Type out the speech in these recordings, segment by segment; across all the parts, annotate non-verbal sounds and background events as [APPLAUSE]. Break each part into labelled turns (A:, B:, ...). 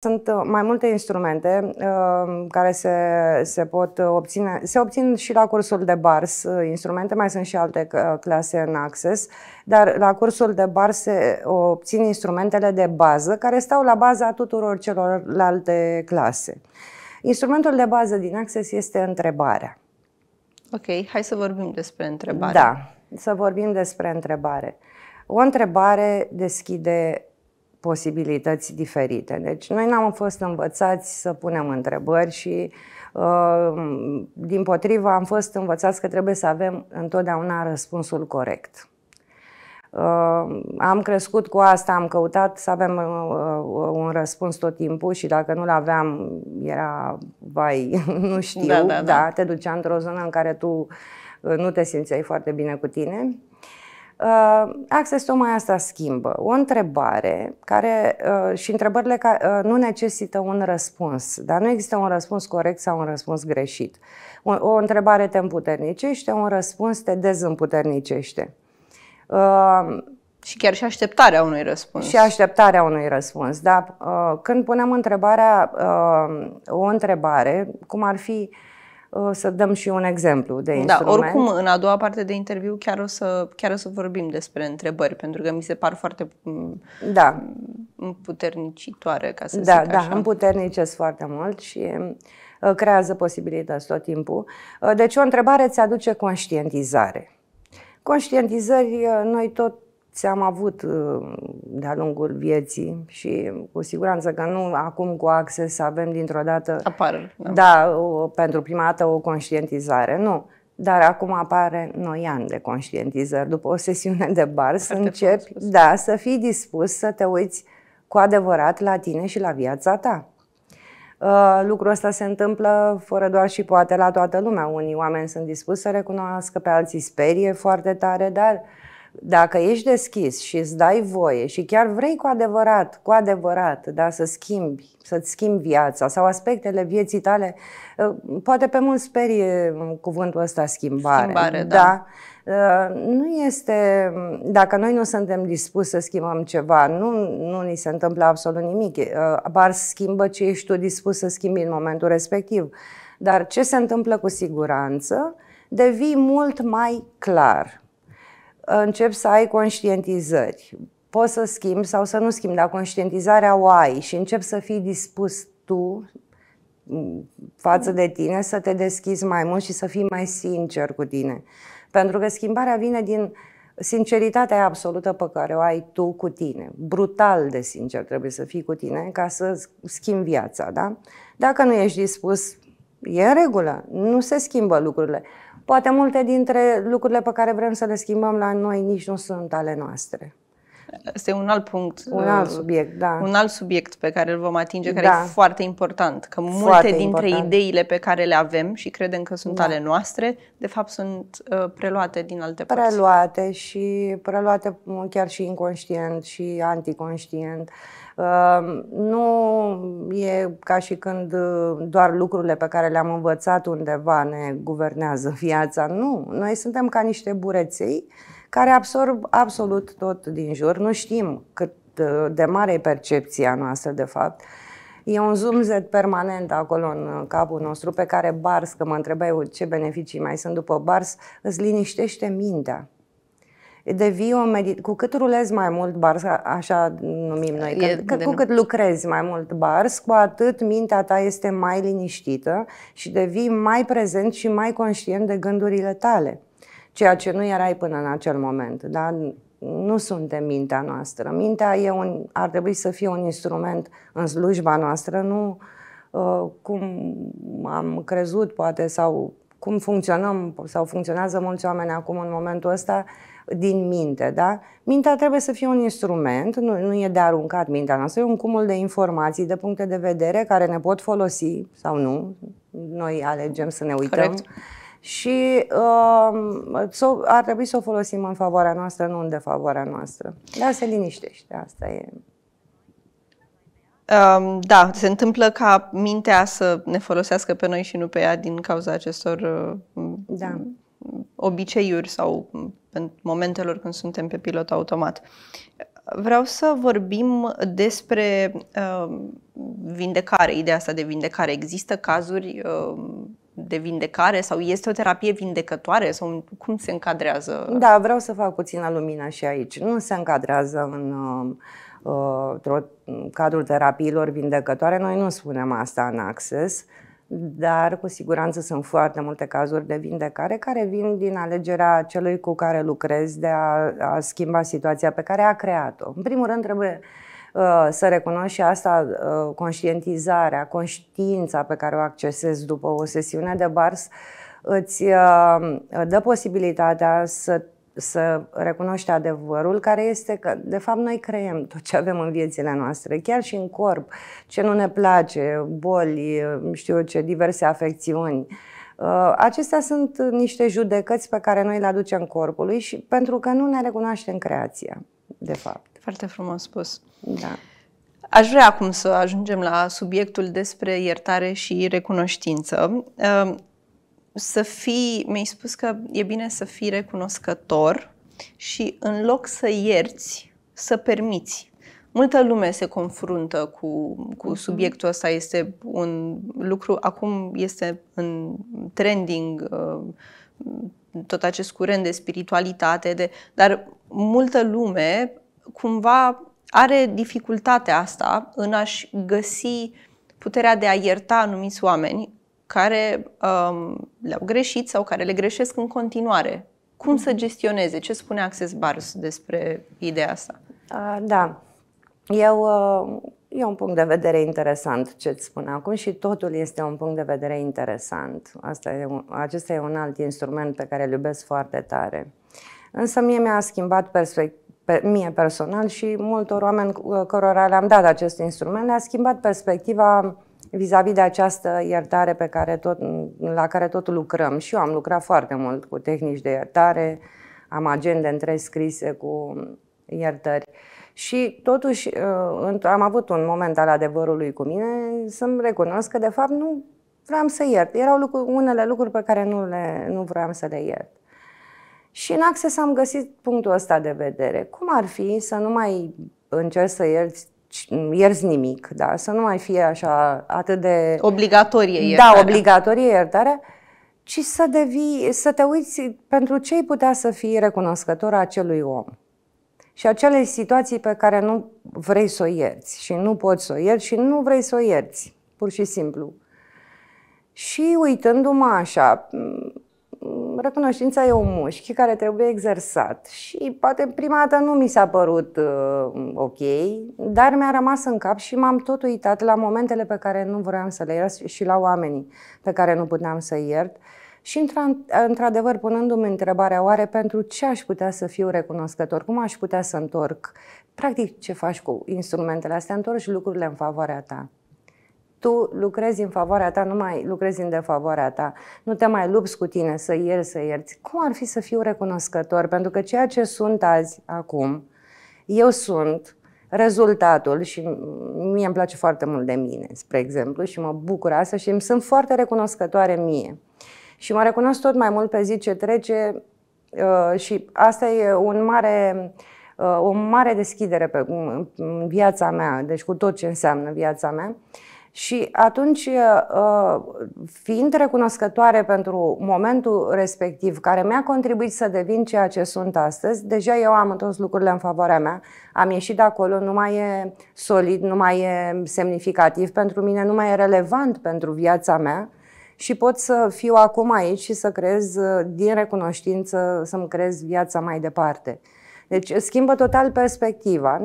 A: Sunt uh, mai multe instrumente uh, care se, se pot uh, obține, se obțin și la cursul de BARS, uh, instrumente, mai sunt și alte clase în Access, dar la cursul de BARS se obțin instrumentele de bază care stau la baza tuturor celorlalte clase. Instrumentul de bază din Access este întrebarea. Ok, hai să vorbim despre întrebare. Da, să vorbim despre întrebare. O întrebare deschide posibilități diferite. Deci noi n-am fost învățați să punem întrebări și uh, din potrivă am fost învățați că trebuie să avem întotdeauna răspunsul corect. Uh, am crescut cu asta, am căutat să avem uh, un răspuns tot timpul și dacă nu-l aveam era, vai, [LAUGHS] nu știu, da, da, da. da te ducea într-o zonă în care tu nu te simțeai foarte bine cu tine. Uh, Access tocmai asta schimbă. O întrebare care uh, și întrebările care uh, nu necesită un răspuns, dar nu există un răspuns corect sau un răspuns greșit. O, o întrebare te împuternicește, un răspuns te dezîmputernicește. Și chiar și așteptarea unui răspuns. Și așteptarea unui răspuns, da. Când punem întrebarea, o întrebare, cum ar fi Uh, să dăm și un exemplu de da, instrument. Da, oricum, în
B: a doua parte de interviu chiar o să, chiar o să vorbim despre întrebări, pentru că mi se par foarte mm, da. Mm, împuternicitoare, ca să da, zic da, așa. Da,
A: împuternicesc foarte mult și uh, creează posibilități tot timpul. Uh, deci o întrebare ți aduce conștientizare. Conștientizări, noi tot ți-am avut uh, de-a lungul vieții și cu siguranță că nu acum cu acces să avem dintr-o dată... Apar. Da, da o, pentru prima dată o conștientizare, nu. Dar acum apare noi ani de conștientizări. După o sesiune de bar să începi, da, să fii dispus să te uiți cu adevărat la tine și la viața ta. Uh, lucrul ăsta se întâmplă fără doar și poate la toată lumea. Unii oameni sunt dispuși să recunoască, pe alții sperie foarte tare, dar uh, dacă ești deschis și îți dai voie și chiar vrei cu adevărat, cu adevărat, da, să schimbi, să-ți schimbi viața sau aspectele vieții tale, ă, poate pe mult sperie ă, cuvântul ăsta schimbare. Schimbare, da. da. Ă, nu este, dacă noi nu suntem dispuși să schimbăm ceva, nu, nu ni se întâmplă absolut nimic. Bar schimbă ce ești tu dispus să schimbi în momentul respectiv. Dar ce se întâmplă cu siguranță devii mult mai clar Încep să ai conștientizări. Poți să schimbi sau să nu schimbi, dar conștientizarea o ai și încep să fii dispus tu mm, față de tine, să te deschizi mai mult și să fii mai sincer cu tine. Pentru că schimbarea vine din sinceritatea absolută pe care o ai tu cu tine. Brutal de sincer trebuie să fii cu tine ca să schimbi viața, da? Dacă nu ești dispus, e în regulă, nu se schimbă lucrurile. Poate multe dintre lucrurile pe care vrem să le schimbăm la noi nici nu sunt ale noastre.
B: Este un alt punct. Un uh, alt subiect, da. Un alt subiect pe care îl vom atinge, care da. e foarte important. Că multe dintre important. ideile pe care le avem și credem că sunt da. ale noastre, de fapt sunt uh, preluate din alte părți.
A: Preluate și preluate uh, chiar și inconștient și anticonștient. Uh, nu e ca și când uh, doar lucrurile pe care le-am învățat undeva ne guvernează viața. Nu, noi suntem ca niște bureței uh, care absorb absolut tot din jur. Nu știm cât uh, de mare e percepția noastră, de fapt. E un zoom Z permanent acolo în uh, capul nostru, pe care Bars, că mă întrebai ce beneficii mai sunt după Bars, îți liniștește mintea devii o medit- cu cât rulezi mai mult bars, așa numim noi, că, e, că, cu cât lucrezi mai mult bars, cu atât mintea ta este mai liniștită și devii mai prezent și mai conștient de gândurile tale ceea ce nu erai până în acel moment. Dar nu suntem mintea noastră. Mintea e un, ar trebui să fie un instrument în slujba noastră, nu uh, cum am crezut poate sau cum funcționăm sau funcționează mulți oameni acum în momentul ăsta din minte, da? Mintea trebuie să fie un instrument, nu, nu e de aruncat mintea noastră, e un cumul de informații, de puncte de vedere care ne pot folosi sau nu. Noi alegem să ne uităm. Corect și uh, ar trebui să o folosim în favoarea noastră, nu în defavoarea noastră. Dar se liniștește, asta e. Um, da,
B: se întâmplă ca mintea să ne folosească pe noi și nu pe ea din cauza acestor uh, da. obiceiuri sau um, în momentelor când suntem pe pilot automat. Vreau să vorbim despre uh, vindecare, ideea asta de vindecare. Există cazuri uh, de vindecare sau este o terapie vindecătoare sau cum se încadrează?
A: Da, vreau să fac puțină lumină și aici. Nu se încadrează în uh, uh cadrul terapiilor vindecătoare. Noi nu spunem asta în acces, dar cu siguranță sunt foarte multe cazuri de vindecare care vin din alegerea celui cu care lucrezi de a, a schimba situația pe care a creat-o. În primul rând trebuie uh, Uh, să recunosc și asta, uh, conștientizarea, conștiința pe care o accesezi după o sesiune de bars, îți uh, dă posibilitatea să, să recunoști adevărul, care este că, de fapt, noi creăm tot ce avem în viețile noastre, chiar și în corp, ce nu ne place, boli, știu ce, diverse afecțiuni. Acestea sunt niște judecăți pe care noi le aducem corpului și pentru că nu ne recunoaștem creația de fapt. Foarte frumos spus. Da.
B: Aș vrea acum să ajungem la subiectul despre iertare și recunoștință. Ehm, să fii, mi-ai spus că e bine să fii recunoscător și în loc să ierți, să permiți. Multă lume se confruntă cu, cu mhm. subiectul ăsta, este un lucru, acum este în trending ehm, tot acest curent de spiritualitate, de, dar multă lume cumva are dificultatea asta în a-și găsi puterea de a ierta anumiți oameni care um, le-au greșit sau care le greșesc în continuare. Cum să gestioneze? Ce spune Access Bars despre
A: ideea asta? Uh, da. Eu uh E un punct de vedere interesant ce îți spun acum și totul este un punct de vedere interesant. Asta e un, acesta e un alt instrument pe care îl iubesc foarte tare. Însă mie mi-a schimbat perspectiva mie personal și multor oameni cărora le-am dat acest instrument, le-a schimbat perspectiva vis-a-vis -vis de această iertare pe care tot, la care tot lucrăm. Și eu am lucrat foarte mult cu tehnici de iertare, am agende întregi scrise cu iertări. Și totuși uh, am avut un moment al adevărului cu mine să-mi recunosc că de fapt nu vreau să iert. Erau lucruri, unele lucruri pe care nu, le, nu vreau să le iert. Și în Access am găsit punctul ăsta de vedere. Cum ar fi să nu mai încerci să ierți ierzi nimic, da? să nu mai fie așa atât de... Obligatorie da, iertarea. Da, obligatorie iertarea, ci să, devii, să te uiți pentru ce ai putea să fii recunoscător acelui om. Și acele situații pe care nu vrei să o ierți și nu poți să o ierți și nu vrei să o ierți, pur și simplu. Și uitându-mă așa, mm, recunoștința e un mușchi care trebuie exersat și poate prima dată nu mi s-a părut uh, ok, dar mi-a rămas în cap și m-am tot uitat la momentele pe care nu vroiam să le iert și la oamenii pe care nu puteam să iert. Uh, și, într-adevăr, punându-mi întrebarea, oare pentru ce aș putea să fiu recunoscător? Cum aș putea să întorc? Practic, ce faci cu instrumentele astea? Întorci lucrurile în favoarea ta tu lucrezi în favoarea ta, nu mai lucrezi în defavoarea ta, nu te mai lupți cu tine să ieri, să ierți. Cum ar fi să fiu recunoscător? Pentru că ceea ce sunt azi, acum, eu sunt rezultatul și mie îmi place foarte mult de mine, spre exemplu, și mă bucur asta și îmi sunt foarte recunoscătoare mie. Și mă recunosc tot mai mult pe zi ce trece uh, și asta e un mare, uh, o mare deschidere pe viața mea, deci cu tot ce înseamnă viața mea. Și atunci, uh, fiind recunoscătoare pentru momentul respectiv, care mi-a contribuit să devin ceea ce sunt astăzi, deja eu am întors lucrurile în favoarea mea, am ieșit de acolo, nu mai e solid, nu mai e semnificativ pentru mine, nu mai e relevant pentru viața mea, și pot să fiu acum aici și să creez uh, din recunoștință, să-mi creez viața mai departe. Deci schimbă total perspectiva.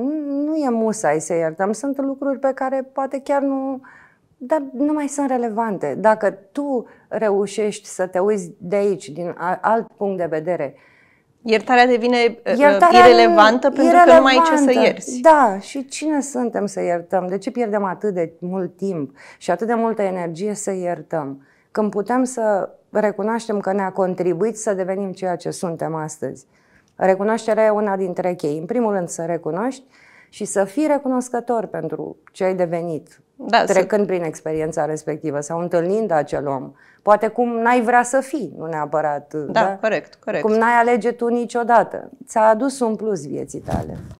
A: Nu e musai să iertăm, sunt lucruri pe care poate chiar nu, dar nu mai sunt relevante. Dacă tu reușești să te uiți de aici, din alt punct de vedere, Iertarea devine uh, uh, Iertarea irelevantă pentru irelevantă. că nu mai ai ce să ierți. Da, și cine suntem să iertăm? De ce pierdem atât de mult timp și atât de multă energie să iertăm? când putem să recunoaștem că ne-a contribuit să devenim ceea ce suntem astăzi. Recunoașterea e una dintre chei. În primul rând să recunoști și să fii recunoscător pentru ce ai devenit,
B: da, trecând
A: să... prin experiența respectivă sau întâlnind acel om. Poate cum n-ai vrea să fii, nu neapărat. Da, da? corect, corect. Cum n-ai alege tu niciodată. Ți-a adus un plus vieții tale.